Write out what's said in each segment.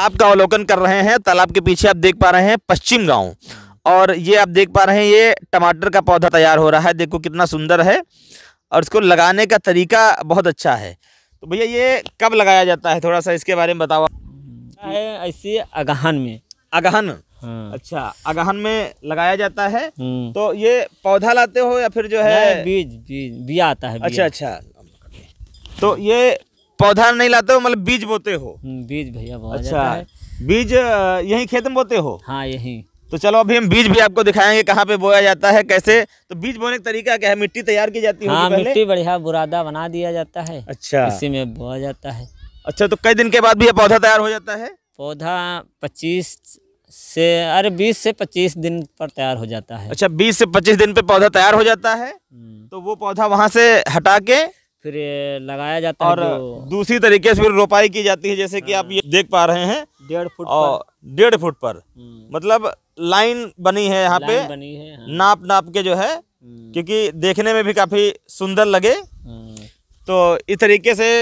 तालाब का अवलोकन कर रहे हैं तालाब के पीछे आप देख पा रहे हैं पश्चिम गांव और ये आप देख पा रहे हैं ये टमाटर का पौधा तैयार हो रहा है देखो कितना सुंदर है और इसको लगाने का तरीका बहुत अच्छा है तो भैया ये कब लगाया जाता है थोड़ा सा इसके बारे में बताओ है ऐसे अगहन में अगहन हाँ। अच्छा अगहन में लगाया जाता है हम्म। तो ये पौधा लाते हो या फिर जो है बीज बीज बिया आता है अच्छा अच्छा तो ये पौधा नहीं लाते हो मतलब बीज बोते हो हम्म, बीज भैया अच्छा बीज यही खेत में बोते हो हाँ यही तो चलो अभी हम बीज भी आपको दिखाएंगे कहाँ पे बोया जाता है कैसे तो बीज बोने का तरीका क्या है मिट्टी तैयार की जाती है हाँ, मिट्टी बढ़िया बुरादा बना दिया जाता है अच्छा इसी में बोया जाता है अच्छा तो कई दिन के बाद भी यह पौधा तैयार हो जाता है पौधा पच्चीस से अरे बीस से पच्चीस दिन पर तैयार हो जाता है अच्छा बीस से पच्चीस दिन पे पौधा तैयार हो जाता है हम्म। तो वो पौधा वहाँ से हटा के फिर लगाया जाता और है और दूसरी तरीके से फिर रोपाई की जाती है जैसे कि आप हाँ। ये देख पा रहे हैं डेढ़ फुट और डेढ़ फुट पर हम्म। मतलब लाइन बनी है यहाँ पे बनी है हाँ। नाप नाप के जो है हम्म। क्योंकि देखने में भी काफी सुंदर लगे हम्म। तो इस तरीके से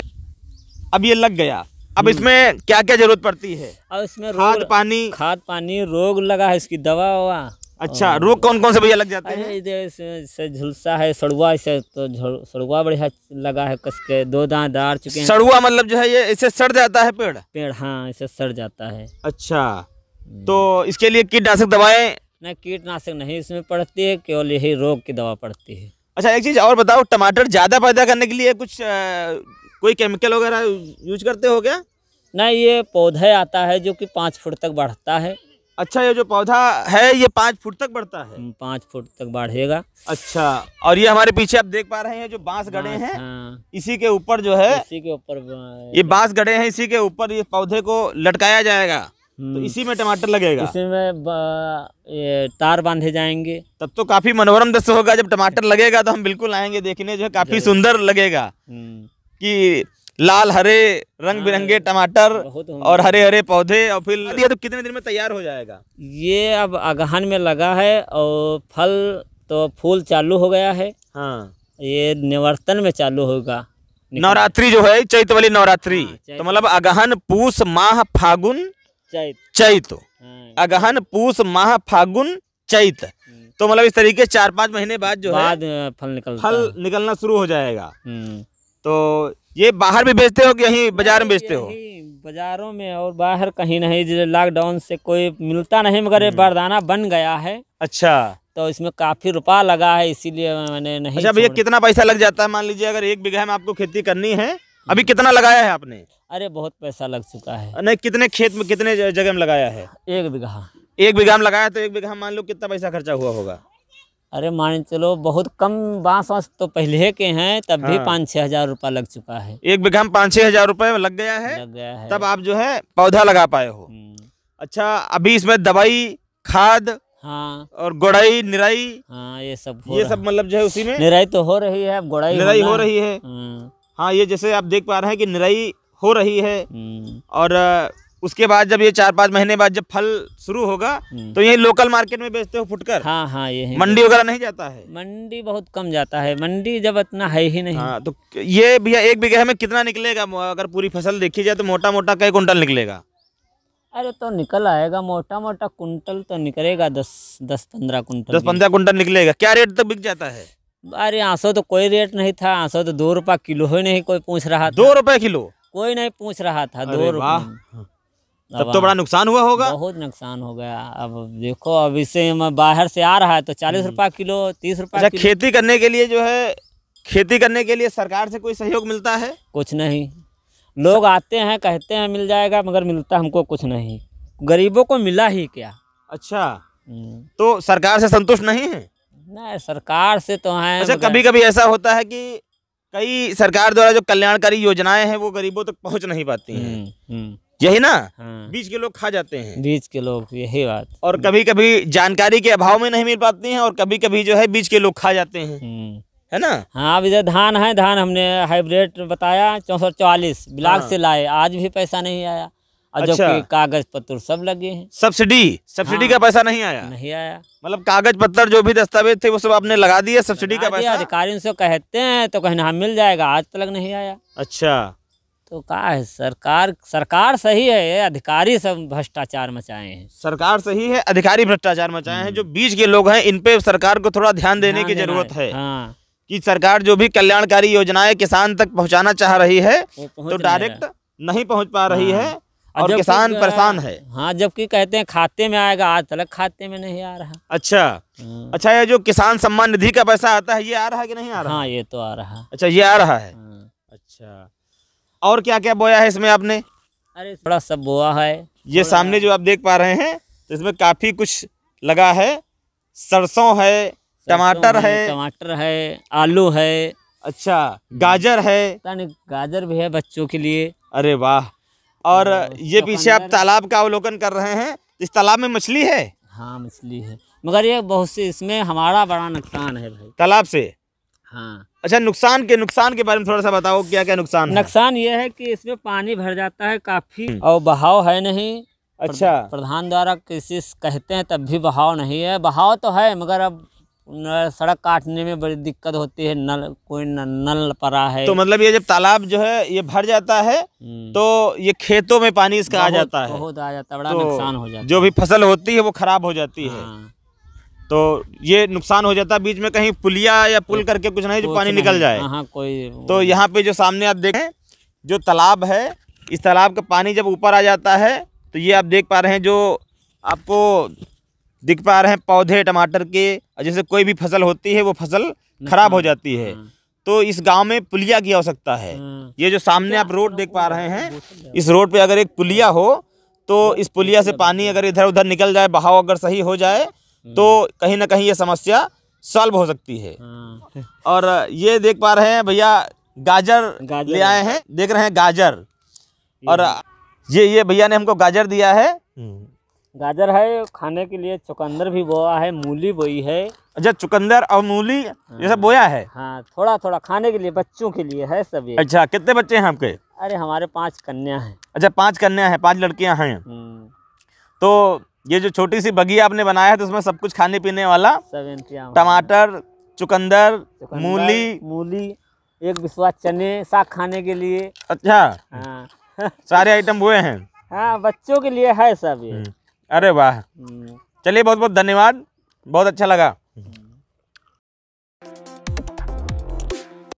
अब ये लग गया अब इसमें क्या क्या जरूरत पड़ती है अब इसमें खाद पानी खाद पानी रोग लगा है इसकी दवा ववा अच्छा रोग कौन कौन से भैया लग जाते हैं जैसे झुलसा है सड़ुआ ऐसे तो सड़ुआ बढ़िया लगा है कस के दो दांत दार चुके हैं सड़ुआ मतलब जो है ये इसे सड़ जाता है पेड़ पेड़ हाँ इसे सड़ जाता है अच्छा हम्म। तो इसके लिए कीटनाशक दवाएं नहीं कीटनाशक नहीं इसमें पड़ती है केवल यही रोग की दवा पड़ती है अच्छा एक चीज़ और बताओ टमाटर ज़्यादा पैदा करने के लिए कुछ कोई केमिकल वगैरह यूज करते हो क्या नहीं ये पौधे आता है जो कि पाँच फुट तक बढ़ता है अच्छा ये जो पौधा है ये पाँच फुट तक बढ़ता है पाँच फुट तक बढ़ेगा अच्छा और ये हमारे पीछे आप देख पा रहे हैं जो बांस गड़े हैं हाँ। इसी के ऊपर जो है इसी के ऊपर हाँ, ये बांस गड़े हैं इसी के ऊपर ये पौधे को लटकाया जाएगा हम्म। तो इसी में टमाटर लगेगा इसी में ये तार बांधे जाएंगे तब तो काफी मनोरम दृश्य होगा जब टमाटर लगेगा तो हम बिल्कुल आएंगे देखने जो है काफी सुंदर लगेगा हम्म। की लाल हरे हाँ। रंग बिरंगे टमाटर और हरे हरे पौधे और फिर तो कितने दिन में तैयार हो जाएगा ये अब अगहन में लगा है और फल तो फूल चालू हो गया है हाँ ये निवर्तन में चालू होगा नवरात्रि जो है चैत वाली नवरात्रि हाँ, तो मतलब अगहन पूस माह फागुन चैत चैत अगहन हाँ। पूस माह फागुन चैत तो मतलब इस तरीके चार पाँच महीने बाद जो बाद है फल निकल फल निकलना शुरू हो जाएगा तो ये बाहर भी बेचते हो कि यहीं बाजार में बेचते हो बाजारों में और बाहर कहीं नहीं लॉकडाउन से कोई मिलता नहीं मगर ये हम्म। बरदाना बन गया है अच्छा तो इसमें काफी रुपया लगा है इसीलिए मैंने नहीं अच्छा भैया कितना पैसा लग जाता है मान लीजिए अगर एक बीघा में आपको खेती करनी है हम्म। अभी कितना लगाया है आपने अरे बहुत पैसा लग चुका है नहीं कितने खेत में कितने जगह में लगाया है एक बीघा एक बीघा में लगाया तो एक बीघा मान लो कितना पैसा खर्चा हुआ होगा अरे मान चलो बहुत कम बांस वांस तो पहले के हैं तब हाँ। भी पाँच छह हजार रूपया लग चुका है एक बीघा में पाँच छह हजार रूपये लग गया है लग गया है तब आप जो है पौधा लगा पाए हो हम्म। अच्छा अभी इसमें दवाई खाद हाँ और गोड़ाई निराई हाँ ये सब ये सब मतलब जो है उसी में निराई तो हो रही है गोड़ाई निराई हो रही है हाँ।, हाँ ये जैसे आप देख पा रहे हैं कि निराई हो रही है हम्म। और उसके बाद जब ये चार पाँच महीने बाद जब फल शुरू होगा हम्म। तो यही लोकल मार्केट में बेचते हो फुटकर हाँ हाँ ये मंडी वगैरह नहीं जाता है मंडी बहुत कम जाता है मंडी जब इतना है ही नहीं हाँ तो ये भैया एक बीघे में कितना निकलेगा अगर पूरी फसल देखी जाए तो मोटा मोटा कई कुंटल निकलेगा अरे तो निकल आएगा मोटा मोटा कुंटल तो निकलेगा दस दस पंद्रह कुंटल दस पंद्रह कुंटल निकलेगा क्या रेट तक बिक जाता है अरे आंसो तो कोई रेट नहीं था आंसो तो दो रुपये किलो ही नहीं कोई पूछ रहा दो रुपये किलो कोई नहीं पूछ रहा था दो रुपये तब तो बड़ा नुकसान हुआ होगा बहुत नुकसान हो गया अब देखो अब इससे बाहर से आ रहा है तो चालीस हम्म। रुपये किलो तीस रुपये अच्छा खेती करने के लिए जो है खेती करने के लिए सरकार से कोई सहयोग मिलता है कुछ नहीं लोग आते हैं कहते हैं मिल जाएगा मगर मिलता हमको कुछ नहीं गरीबों को मिला ही क्या अच्छा हम्म। तो सरकार से संतुष्ट नहीं है नहीं सरकार से तो है अच्छा कभी कभी ऐसा होता है कि कई सरकार द्वारा जो कल्याणकारी योजनाएं हैं वो गरीबों तक पहुंच नहीं पाती हैं हम्म, यही ना हाँ। के लोग खा जाते हैं बीच के लोग यही बात और हम्म। कभी कभी जानकारी के अभाव में नहीं मिल पाती है और कभी कभी जो है बीच के लोग खा जाते हैं हम्म। है ना हाँ अब इधर धान है धान हमने हाइब्रिड बताया चौसठ चौवालीस ब्लॉक हाँ। से लाए आज भी पैसा नहीं आया अच्छा। कागज पत्र सब लगे हैं सब्सिडी सब्सिडी हाँ। का पैसा नहीं आया नहीं आया मतलब कागज पत्र जो भी दस्तावेज थे वो सब आपने लगा दिया सब्सिडी का पैसा अधिकारी से कहते हैं तो कहना हाँ मिल जाएगा आज तक नहीं आया अच्छा तो का है सरकार सरकार सही है अधिकारी सब भ्रष्टाचार मचाए हैं सरकार सही है अधिकारी भ्रष्टाचार मचाए हैं जो हम्म। बीच के लोग हैं इन पे सरकार को थोड़ा ध्यान देने की जरूरत है, है। हाँ। कि सरकार जो भी कल्याणकारी योजनाएं किसान तक पहुंचाना चाह रही है तो डायरेक्ट नहीं पहुंच पा रही है हाँ। और किसान परेशान है हाँ जबकि कहते हैं खाते में आएगा आज तक खाते में नहीं आ रहा अच्छा हाँ। अच्छा ये जो किसान सम्मान निधि का पैसा आता है ये आ रहा है कि नहीं आ रहा हाँ ये तो आ रहा अच्छा ये आ रहा है हाँ। अच्छा और क्या क्या बोया है इसमें आपने अरे थोड़ा सब बोया है ये सामने जो आप देख पा रहे हैं तो इसमें काफ़ी कुछ लगा है सरसों है टमाटर है टमाटर है आलू है अच्छा गाजर है गाजर भी है बच्चों के लिए अरे वाह और हाँ, ये पीछे आप तालाब का अवलोकन कर रहे हैं तो इस तालाब में मछली है हाँ मछली है मगर ये बहुत सी इसमें हमारा बड़ा नुकसान है भाई तालाब से हाँ अच्छा नुकसान के नुकसान के बारे में थोड़ा सा बताओ क्या क्या नुकसान नुकसान ये है कि इसमें पानी भर जाता है काफी और बहाव है नहीं अच्छा प्रधान द्वारा किसी कहते हैं तब भी बहाव नहीं है बहाव तो है मगर अब सड़क काटने में बड़ी दिक्कत होती है नल कोई न, नल पड़ा है तो मतलब ये जब तालाब जो है ये भर जाता है हम्म। तो ये खेतों में पानी इसका आ जाता है बहुत आ जाता है बड़ा तो नुकसान हो जाता है जो भी फसल होती है वो खराब हो जाती है हाँ। तो ये नुकसान हो जाता है बीच में कहीं पुलिया या पुल करके कुछ नहीं जो तो पानी निकल जाए हाँ, कोई तो यहाँ पे जो सामने आप देखें जो तालाब है इस तालाब का पानी जब ऊपर आ जाता है तो ये आप देख पा रहे हैं जो आपको दिख पा रहे हैं पौधे टमाटर के जैसे कोई भी फसल होती है वो फसल खराब हो जाती है हाँ। तो इस गांव में पुलिया की आवश्यकता है हाँ। ये जो सामने आप रोड देख पा रहे हैं इस रोड पे अगर एक पुलिया हो तो इस पुलिया से पानी अगर इधर उधर निकल जाए बहाव अगर सही हो जाए तो कहीं ना कहीं ये समस्या सॉल्व हो सकती है हाँ। और ये देख पा रहे हैं भैया गाजर, गाजर ले आए हैं देख रहे हैं गाजर और ये ये भैया ने हमको गाजर दिया है हम्म। गाजर है खाने के लिए चुकंदर भी बोआ है मूली बोई है अच्छा चुकंदर और मूली ये सब हाँ। बोया है हाँ थोड़ा थोड़ा खाने के लिए बच्चों के लिए है सब ये अच्छा कितने बच्चे हैं आपके अरे हमारे पांच कन्या हैं अच्छा पांच कन्या हैं पांच लड़कियां हैं हम्म। तो ये जो छोटी सी बगी आपने बनाया है तो उसमें सब कुछ खाने पीने वाला टमाटर चुकंदर मूली मूली एक विश्वास चने साग खाने के लिए अच्छा हाँ। सारे आइटम हुए हैं हाँ बच्चों के लिए है सब ये हम्म। अरे वाह हम्म। चलिए बहुत बहुत धन्यवाद बहुत अच्छा लगा